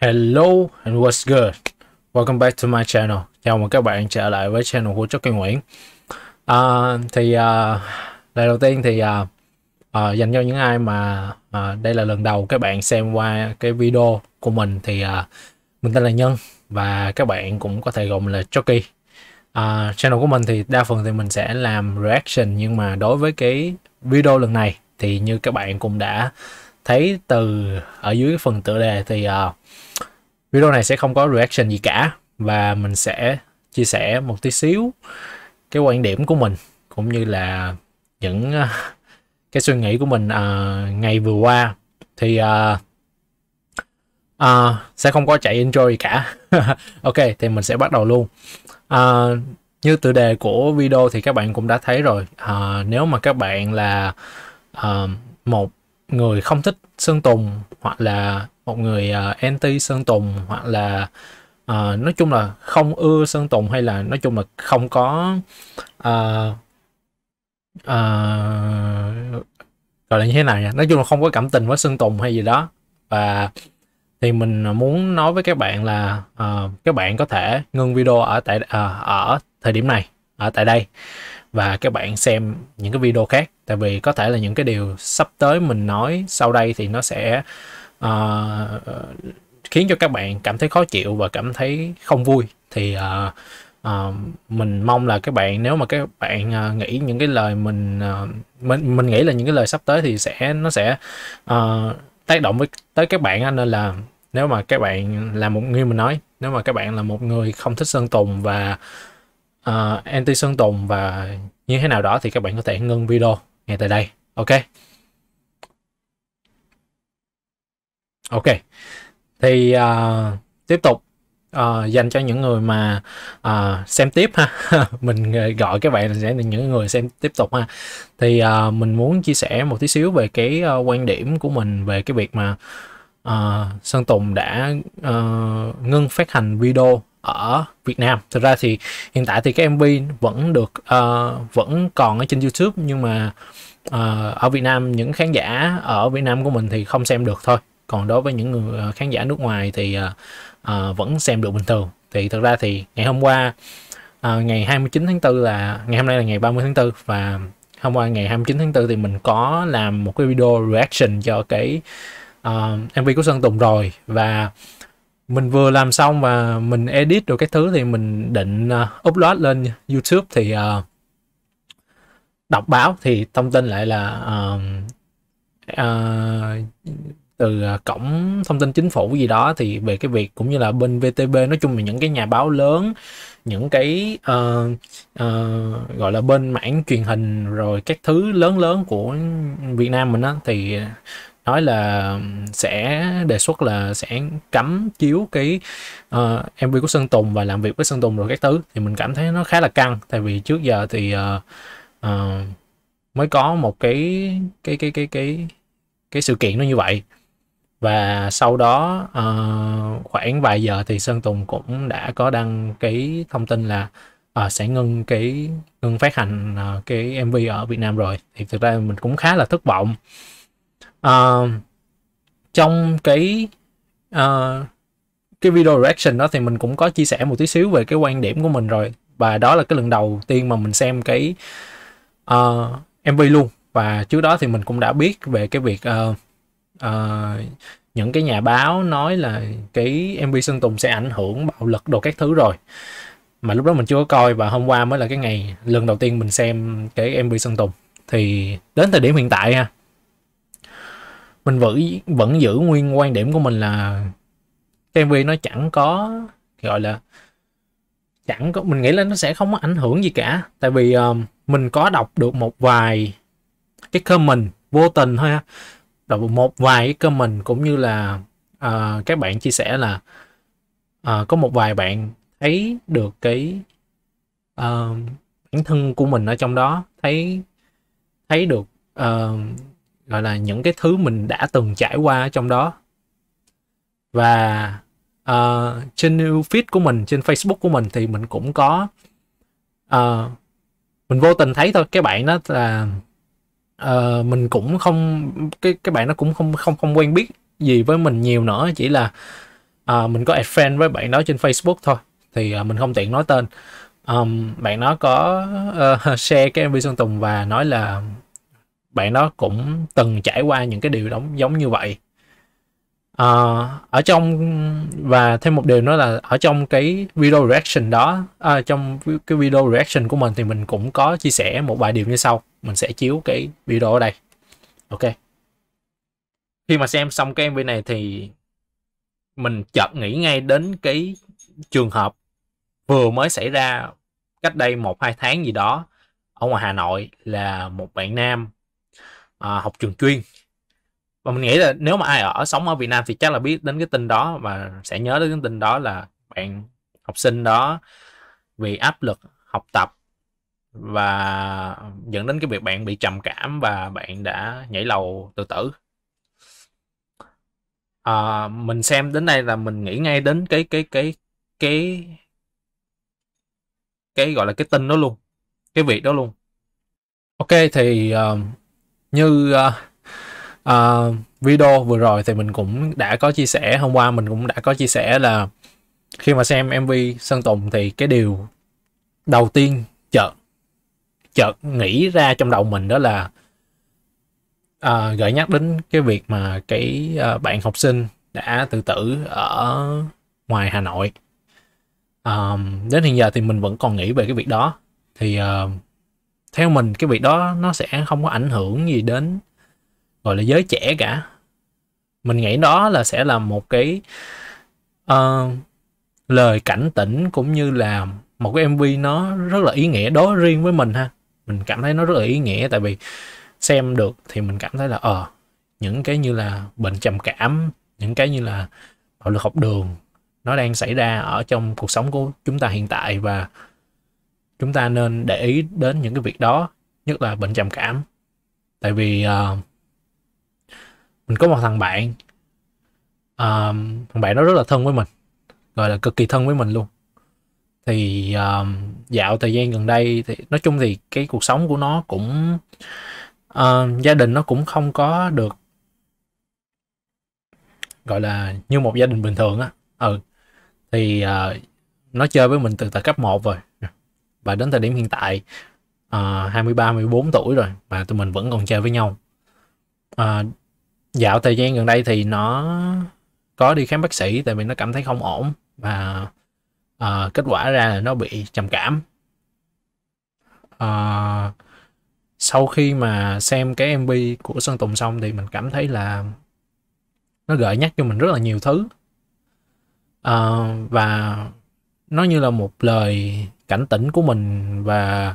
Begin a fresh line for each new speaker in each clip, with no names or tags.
Hello and what's good? Welcome back to my channel. Chào mừng các bạn trở lại với channel của Chucky Nguyễn. À, thì à, lời đầu tiên thì à, à, dành cho những ai mà à, đây là lần đầu các bạn xem qua cái video của mình thì à, mình tên là Nhân và các bạn cũng có thể gọi mình là Chucky uh, channel của mình thì đa phần thì mình sẽ làm reaction nhưng mà đối với cái video lần này thì như các bạn cũng đã thấy từ ở dưới phần tựa đề thì uh, video này sẽ không có reaction gì cả và mình sẽ chia sẻ một tí xíu cái quan điểm của mình cũng như là những uh, cái suy nghĩ của mình uh, ngày vừa qua thì uh, uh, sẽ không có chạy intro gì cả ok thì mình sẽ bắt đầu luôn à, như tự đề của video thì các bạn cũng đã thấy rồi à, nếu mà các bạn là à, một người không thích sơn tùng hoặc là một người uh, anti sơn tùng hoặc là uh, nói chung là không ưa sơn tùng hay là nói chung là không có uh, uh, gọi là như thế này nhỉ nói chung là không có cảm tình với sơn tùng hay gì đó và thì mình à, muốn nói với các bạn là uh, các bạn có thể ngưng video ở tại uh, ở thời điểm này ở tại đây và các bạn xem những cái video khác tại vì có thể là những cái điều sắp tới mình nói sau đây thì nó sẽ uh, khiến cho các bạn cảm thấy khó chịu và cảm thấy không vui thì uh, uh, mình mong là các bạn nếu mà các bạn uh, nghĩ những cái lời mình uh, mình mình nghĩ là những cái lời sắp tới thì sẽ nó sẽ uh, tác động với tới các bạn nên là nếu mà các bạn là một như mình nói nếu mà các bạn là một người không thích sơn tùng và uh, anti sơn tùng và như thế nào đó thì các bạn có thể ngưng video ngay tại đây ok ok thì uh, tiếp tục uh, dành cho những người mà uh, xem tiếp ha mình gọi các bạn sẽ những người xem tiếp tục ha thì uh, mình muốn chia sẻ một tí xíu về cái uh, quan điểm của mình về cái việc mà uh, Sơn Tùng đã uh, ngưng phát hành video ở Việt Nam. Thực ra thì hiện tại thì cái MV vẫn được uh, vẫn còn ở trên YouTube nhưng mà uh, ở Việt Nam những khán giả ở Việt Nam của mình thì không xem được thôi. Còn đối với những người khán giả nước ngoài thì uh, uh, vẫn xem được bình thường. Thì thực ra thì ngày hôm qua uh, ngày 29 tháng 4 là ngày hôm nay là ngày 30 tháng 4 và hôm qua ngày 29 tháng 4 thì mình có làm một cái video reaction cho cái uh, ờ, mv của sơn tùng rồi và mình vừa làm xong và mình edit rồi các thứ thì mình định uh, upload lên youtube thì uh, đọc báo thì thông tin lại là uh, uh, từ cổng thông tin chính phủ gì đó thì về cái việc cũng như là bên VTB nói chung là những cái nhà báo lớn những cái uh, uh, gọi là bên mảng truyền hình rồi các thứ lớn lớn của Việt Nam mình á thì nói là sẽ đề xuất là sẽ cấm chiếu cái uh, ờ, MV của Sơn Tùng và làm việc với Sơn Tùng rồi các thứ thì mình cảm thấy nó khá là căng tại vì trước giờ thì uh, uh, mới có một cái cái cái cái cái cái sự kiện nó như vậy và sau đó uh, khoảng vài giờ thì Sơn Tùng cũng đã có đăng cái thông tin là uh, sẽ ngưng cái ngưng phát hành uh, cái MV ở Việt Nam rồi thì thực ra mình cũng khá là thất vọng uh, trong cái uh, cái video reaction đó thì mình cũng có chia sẻ một tí xíu về cái quan điểm của mình rồi và đó là cái lần đầu tiên mà mình xem cái uh, ờ, MV luôn và trước đó thì mình cũng đã biết về cái việc uh, uh, những cái nhà báo nói là cái MV Sơn Tùng sẽ ảnh hưởng bạo lực đồ các thứ rồi mà lúc đó mình chưa có coi và hôm qua mới là cái ngày lần đầu tiên mình xem cái MV Sơn Tùng thì đến thời điểm hiện tại ha mình vẫn vẫn giữ nguyên quan điểm của mình là cái MV nó chẳng có gọi là chẳng có mình nghĩ là nó sẽ không có ảnh hưởng gì cả tại vì um, mình có đọc được một vài cái comment vô tình thôi ha đọc một vài cái comment cũng như là uh, các bạn chia sẻ là uh, có một vài bạn thấy được cái uh, bản thân của mình ở trong đó thấy thấy được uh, gọi là những cái thứ mình đã từng trải qua trong đó và uh, trên new feed của mình trên facebook của mình thì mình cũng có uh, mình vô tình thấy thôi cái bạn đó là uh, mình cũng không cái cái bạn nó cũng không không không quen biết gì với mình nhiều nữa chỉ là uh, mình có add friend với bạn đó trên facebook thôi thì uh, mình không tiện nói tên um, bạn nó có uh, share cái mv sơn tùng và nói là bạn đó cũng từng trải qua những cái điều đóng giống như vậy à, ở trong và thêm một điều nữa là ở trong cái video reaction đó à, trong cái video reaction của mình thì mình cũng có chia sẻ một vài điều như sau mình sẽ chiếu cái video ở đây ok khi mà xem xong cái mv này thì mình chợt nghĩ ngay đến cái trường hợp vừa mới xảy ra cách đây một hai tháng gì đó ở ngoài Hà Nội là một bạn nam à, học trường chuyên và mình nghĩ là nếu mà ai ở sống ở Việt Nam thì chắc là biết đến cái tin đó và sẽ nhớ đến cái tin đó là bạn học sinh đó vì áp lực học tập và dẫn đến cái việc bạn bị trầm cảm và bạn đã nhảy lầu tự tử à, mình xem đến đây là mình nghĩ ngay đến cái cái cái cái cái gọi là cái tin đó luôn cái việc đó luôn ok thì uh, như uh, uh, video vừa rồi thì mình cũng đã có chia sẻ hôm qua mình cũng đã có chia sẻ là khi mà xem mv sơn tùng thì cái điều đầu tiên chợt chợt nghĩ ra trong đầu mình đó là à, gợi nhắc đến cái việc mà cái à, bạn học sinh đã tự tử ở ngoài Hà Nội à, đến hiện giờ thì mình vẫn còn nghĩ về cái việc đó thì à, theo mình cái việc đó nó sẽ không có ảnh hưởng gì đến gọi là giới trẻ cả mình nghĩ đó là sẽ là một cái uh, lời cảnh tỉnh cũng như là một cái mv nó rất là ý nghĩa đối riêng với mình ha mình cảm thấy nó rất là ý nghĩa tại vì xem được thì mình cảm thấy là ờ uh, những cái như là bệnh trầm cảm những cái như là bạo lực học đường nó đang xảy ra ở trong cuộc sống của chúng ta hiện tại và chúng ta nên để ý đến những cái việc đó nhất là bệnh trầm cảm tại vì uh, mình có một thằng bạn uh, thằng bạn nó rất là thân với mình gọi là cực kỳ thân với mình luôn thì uh, dạo thời gian gần đây thì nói chung thì cái cuộc sống của nó cũng uh, gia đình nó cũng không có được gọi là như một gia đình bình thường á ừ thì uh, nó chơi với mình từ thời cấp 1 rồi và đến thời điểm hiện tại uh, 23 24 tuổi rồi mà tụi mình vẫn còn chơi với nhau uh, dạo thời gian gần đây thì nó có đi khám bác sĩ tại vì nó cảm thấy không ổn và uh, kết quả ra là nó bị trầm cảm uh, sau khi mà xem cái mv của sơn tùng xong thì mình cảm thấy là nó gợi nhắc cho mình rất là nhiều thứ uh, và nó như là một lời cảnh tỉnh của mình và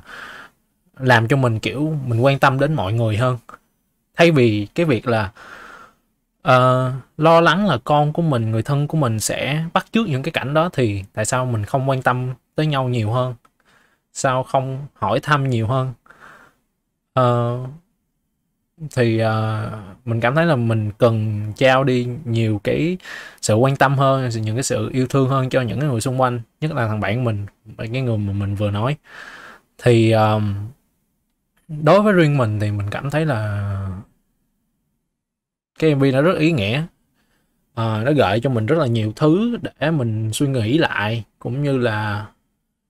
làm cho mình kiểu mình quan tâm đến mọi người hơn thay vì cái việc là uh, lo lắng là con của mình người thân của mình sẽ bắt chước những cái cảnh đó thì tại sao mình không quan tâm tới nhau nhiều hơn sao không hỏi thăm nhiều hơn uh, thì uh, mình cảm thấy là mình cần trao đi nhiều cái sự quan tâm hơn những cái sự yêu thương hơn cho những người xung quanh nhất là thằng bạn mình cái người mà mình vừa nói thì uh, đối với riêng mình thì mình cảm thấy là cái MV nó rất ý nghĩa à, nó gợi cho mình rất là nhiều thứ để mình suy nghĩ lại cũng như là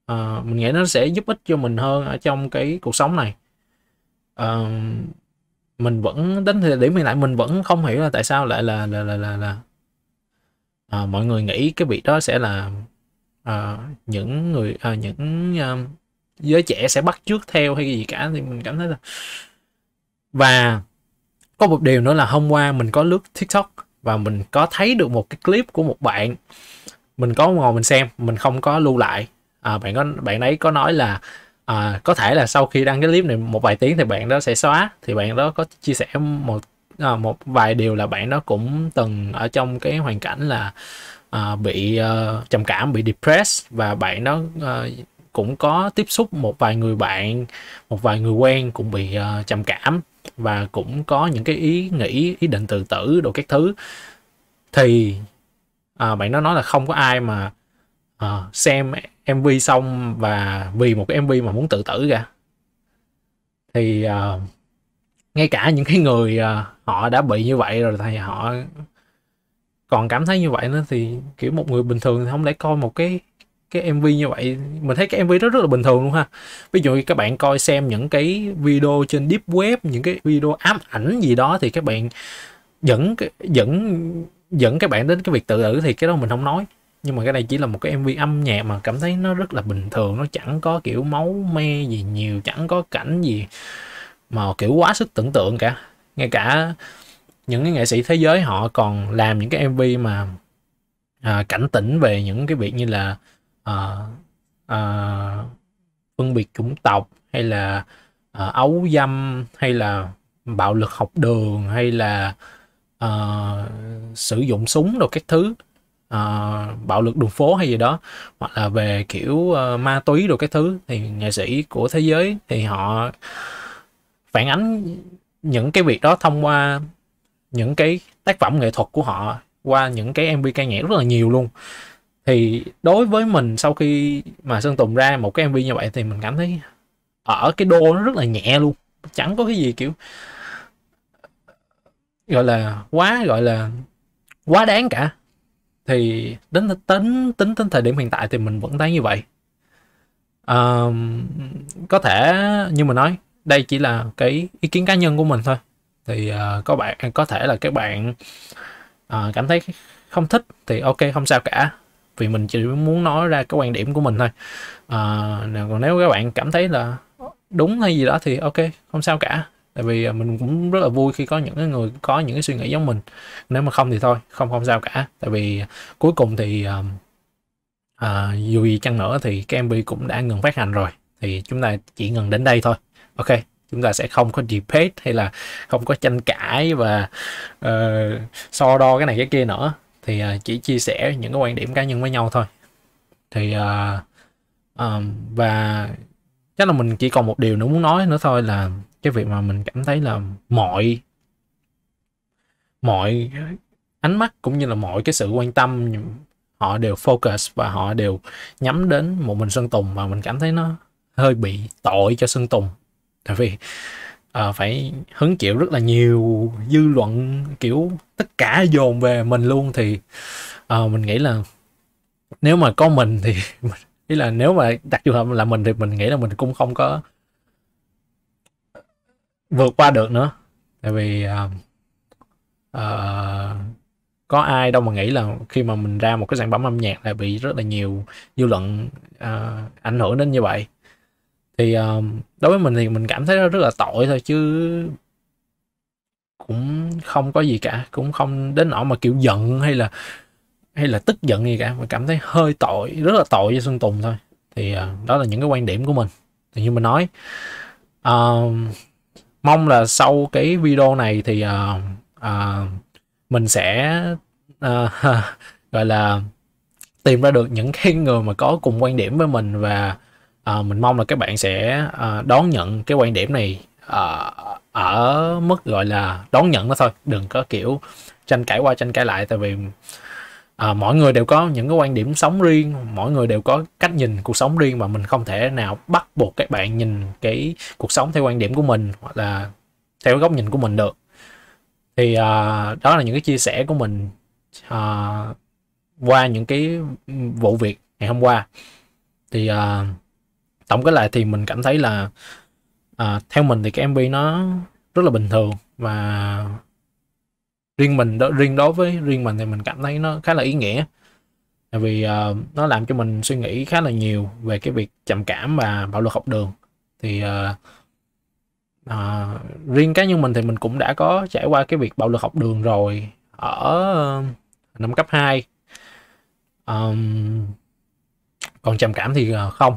à, mình nghĩ nó sẽ giúp ích cho mình hơn ở trong cái cuộc sống này à, mình vẫn đến thời điểm hiện tại mình vẫn không hiểu là tại sao lại là là là là, là à, mọi người nghĩ cái việc đó sẽ là à, những người à, những à, giới trẻ sẽ bắt trước theo hay gì cả thì mình cảm thấy là và có một điều nữa là hôm qua mình có lướt tiktok và mình có thấy được một cái clip của một bạn mình có ngồi mình xem mình không có lưu lại à, bạn có bạn ấy có nói là à, có thể là sau khi đăng cái clip này một vài tiếng thì bạn đó sẽ xóa thì bạn đó có chia sẻ một à, một vài điều là bạn đó cũng từng ở trong cái hoàn cảnh là à, bị à, trầm cảm bị depressed và bạn đó à, cũng có tiếp xúc một vài người bạn một vài người quen cũng bị uh, trầm cảm và cũng có những cái ý nghĩ ý định tự tử đồ các thứ thì à, bạn nó nói là không có ai mà à, xem mv xong và vì một cái mv mà muốn tự tử cả thì à, ngay cả những cái người à, họ đã bị như vậy rồi thì họ còn cảm thấy như vậy nữa thì kiểu một người bình thường không lẽ coi một cái cái MV như vậy mình thấy cái MV rất rất là bình thường luôn ha ví dụ các bạn coi xem những cái video trên deep web những cái video ám ảnh gì đó thì các bạn dẫn dẫn dẫn các bạn đến cái việc tự tử thì cái đó mình không nói nhưng mà cái này chỉ là một cái mv âm nhạc mà cảm thấy nó rất là bình thường nó chẳng có kiểu máu me gì nhiều chẳng có cảnh gì mà kiểu quá sức tưởng tượng cả ngay cả những cái nghệ sĩ thế giới họ còn làm những cái mv mà à, cảnh tỉnh về những cái việc như là à, à, phân biệt chủng tộc hay là à, ấu dâm hay là bạo lực học đường hay là à, sử dụng súng đồ các thứ uh, bạo lực đường phố hay gì đó hoặc là về kiểu uh, ma túy rồi các thứ thì nghệ sĩ của thế giới thì họ phản ánh những cái việc đó thông qua những cái tác phẩm nghệ thuật của họ qua những cái MV ca nhạc rất là nhiều luôn thì đối với mình sau khi mà Sơn Tùng ra một cái MV như vậy thì mình cảm thấy ở cái đô nó rất là nhẹ luôn chẳng có cái gì kiểu gọi là quá gọi là quá đáng cả thì đến tính tính đến thời điểm hiện tại thì mình vẫn thấy như vậy um, có thể như mình nói đây chỉ là cái ý kiến cá nhân của mình thôi thì uh, có bạn có thể là các bạn uh, cảm thấy không thích thì ok không sao cả vì mình chỉ muốn nói ra cái quan điểm của mình thôi uh, còn nếu các bạn cảm thấy là đúng hay gì đó thì ok không sao cả tại vì à, mình cũng rất là vui khi có những người có những cái suy nghĩ giống mình nếu mà không thì thôi không không sao cả tại vì à, cuối cùng thì à, à, dù gì chăng nữa thì cái MV cũng đã ngừng phát hành rồi thì chúng ta chỉ ngừng đến đây thôi ok chúng ta sẽ không có debate hay là không có tranh cãi và uh, so đo cái này cái kia nữa thì uh, chỉ chia sẻ những cái quan điểm cá nhân với nhau thôi thì uh, uh, và chắc là mình chỉ còn một điều nữa muốn nói nữa thôi là cái việc mà mình cảm thấy là mọi mọi ánh mắt cũng như là mọi cái sự quan tâm họ đều focus và họ đều nhắm đến một mình Sơn Tùng và mình cảm thấy nó hơi bị tội cho Sơn Tùng tại vì uh, phải hứng chịu rất là nhiều dư luận kiểu tất cả dồn về mình luôn thì uh, mình nghĩ là nếu mà có mình thì ý là nếu mà đặt trường hợp là mình thì mình nghĩ là mình cũng không có vượt qua được nữa tại vì uh, uh, có ai đâu mà nghĩ là khi mà mình ra một cái sản phẩm âm nhạc lại bị rất là nhiều dư luận uh, ảnh hưởng đến như vậy thì uh, đối với mình thì mình cảm thấy rất là tội thôi chứ cũng không có gì cả cũng không đến nỗi mà kiểu giận hay là hay là tức giận gì cả mà cảm thấy hơi tội rất là tội với Xuân Tùng thôi thì uh, đó là những cái quan điểm của mình thì như mình nói uh, mong là sau cái video này thì uh, uh, mình sẽ uh, gọi là tìm ra được những cái người mà có cùng quan điểm với mình và uh, mình mong là các bạn sẽ uh, đón nhận cái quan điểm này uh, ở mức gọi là đón nhận nó thôi đừng có kiểu tranh cãi qua tranh cãi lại tại vì à, mọi người đều có những cái quan điểm sống riêng mọi người đều có cách nhìn cuộc sống riêng mà mình không thể nào bắt buộc các bạn nhìn cái cuộc sống theo quan điểm của mình hoặc là theo góc nhìn của mình được thì à, đó là những cái chia sẻ của mình à, qua những cái vụ việc ngày hôm qua thì à, tổng kết lại thì mình cảm thấy là à, theo mình thì cái mv nó rất là bình thường và riêng mình đó, riêng đối với riêng mình thì mình cảm thấy nó khá là ý nghĩa tại vì uh, nó làm cho mình suy nghĩ khá là nhiều về cái việc trầm cảm và bạo lực học đường thì uh, uh, riêng cá nhân mình thì mình cũng đã có trải qua cái việc bạo lực học đường rồi ở uh, năm cấp 2 um, còn trầm cảm thì uh, không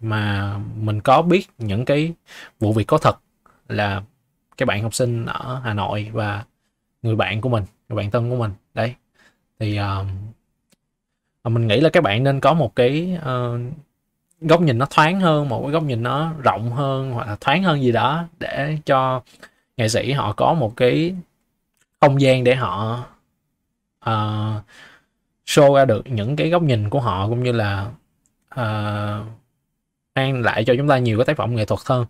mà mình có biết những cái vụ việc có thật là các bạn học sinh ở Hà Nội và người bạn của mình người bạn thân của mình đấy thì uh, mình nghĩ là các bạn nên có một cái uh, góc nhìn nó thoáng hơn một cái góc nhìn nó rộng hơn hoặc là thoáng hơn gì đó để cho nghệ sĩ họ có một cái không gian để họ uh, show ra được những cái góc nhìn của họ cũng như là uh, mang lại cho chúng ta nhiều cái tác phẩm nghệ thuật hơn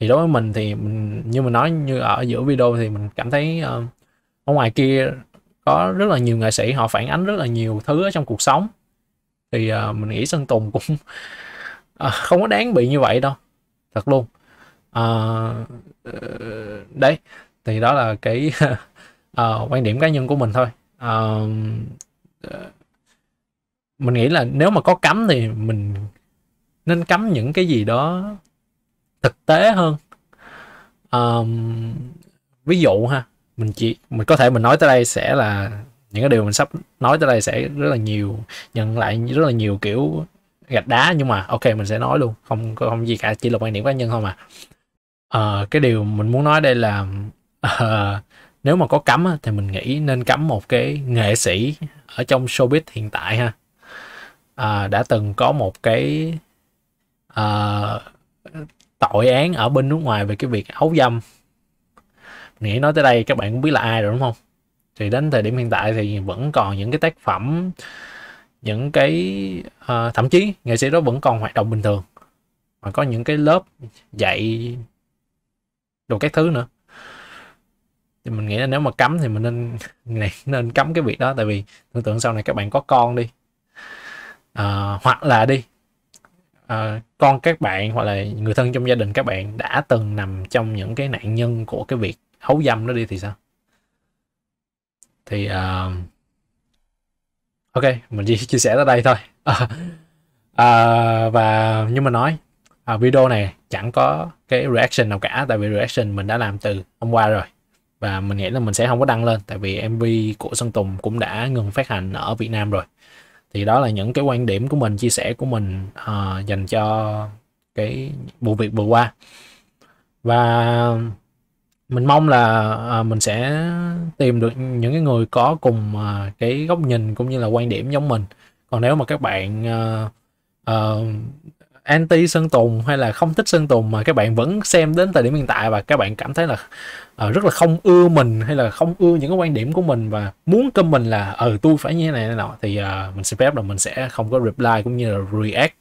thì đối với mình thì mình như mình nói như ở giữa video thì mình cảm thấy uh, ở ngoài kia có rất là nhiều nghệ sĩ họ phản ánh rất là nhiều thứ ở trong cuộc sống thì uh, mình nghĩ Sơn Tùng cũng uh, không có đáng bị như vậy đâu thật luôn uh, đấy thì đó là cái uh, quan điểm cá nhân của mình thôi uh, mình nghĩ là nếu mà có cấm thì mình nên cấm những cái gì đó thực tế hơn um, ví dụ ha mình chỉ mình có thể mình nói tới đây sẽ là ừ. những cái điều mình sắp nói tới đây sẽ rất là nhiều nhận lại rất là nhiều kiểu gạch đá nhưng mà ok mình sẽ nói luôn không không gì cả chỉ là quan điểm cá nhân thôi mà ờ, cái điều mình muốn nói đây là uh, nếu mà có cấm thì mình nghĩ nên cấm một cái nghệ sĩ ở trong showbiz hiện tại ha à, đã từng có một cái à, tội án ở bên nước ngoài về cái việc ấu dâm nghĩ nói tới đây các bạn cũng biết là ai rồi đúng không thì đến thời điểm hiện tại thì vẫn còn những cái tác phẩm những cái uh, thậm chí nghệ sĩ đó vẫn còn hoạt động bình thường mà có những cái lớp dạy đồ các thứ nữa thì mình nghĩ là nếu mà cấm thì mình nên này nên cấm cái việc đó tại vì tưởng tượng sau này các bạn có con đi uh, hoặc là đi uh, con các bạn hoặc là người thân trong gia đình các bạn đã từng nằm trong những cái nạn nhân của cái việc hấu dâm nó đi thì sao thì uh, ok mình chỉ chia sẻ tới đây thôi uh, và như mình nói uh, video này chẳng có cái reaction nào cả tại vì reaction mình đã làm từ hôm qua rồi và mình nghĩ là mình sẽ không có đăng lên tại vì mv của sơn tùng cũng đã ngừng phát hành ở việt nam rồi thì đó là những cái quan điểm của mình chia sẻ của mình uh, dành cho cái vụ việc vừa qua và mình mong là à, mình sẽ tìm được những cái người có cùng à, cái góc nhìn cũng như là quan điểm giống mình còn nếu mà các bạn à, à, anti Sơn Tùng hay là không thích Sơn Tùng mà các bạn vẫn xem đến thời điểm hiện tại và các bạn cảm thấy là uh, rất là không ưa mình hay là không ưa những cái quan điểm của mình và muốn cơm mình là ừ tôi phải như thế này này nọ thì uh, mình xin phép là mình sẽ không có reply cũng như là react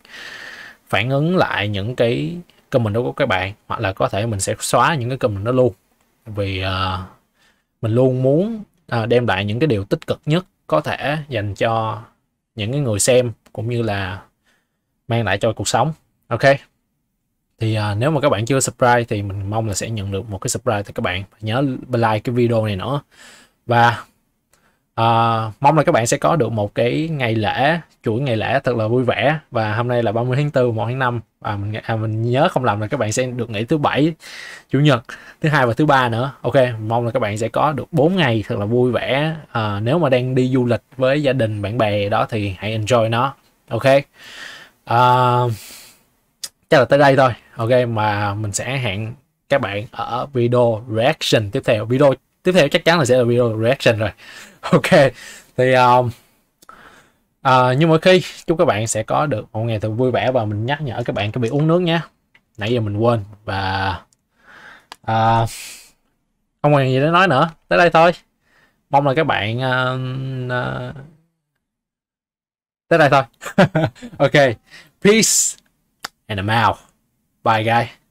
phản ứng lại những cái comment đó của các bạn hoặc là có thể mình sẽ xóa những cái comment đó luôn vì uh, mình luôn muốn uh, đem lại những cái điều tích cực nhất có thể dành cho những cái người xem cũng như là mang lại cho cuộc sống ok thì uh, nếu mà các bạn chưa subscribe thì mình mong là sẽ nhận được một cái subscribe thì các bạn nhớ like cái video này nữa và À, mong là các bạn sẽ có được một cái ngày lễ chuỗi ngày lễ thật là vui vẻ và hôm nay là 30 tháng 4 1 tháng 5 và mình à, mình nhớ không làm là các bạn sẽ được nghỉ thứ bảy chủ nhật thứ hai và thứ ba nữa ok mong là các bạn sẽ có được 4 ngày thật là vui vẻ à, nếu mà đang đi du lịch với gia đình bạn bè đó thì hãy enjoy nó ok à, chắc là tới đây thôi ok mà mình sẽ hẹn các bạn ở video reaction tiếp theo video tiếp theo chắc chắn là sẽ là video reaction rồi ok thì um, uh, à, nhưng mà khi chúc các bạn sẽ có được một ngày thật vui vẻ và mình nhắc nhở các bạn cái bị uống nước nha nãy giờ mình quên và uh, không còn gì để nói nữa tới đây thôi mong là các bạn uh, uh, tới đây thôi ok peace and I'm out bye guys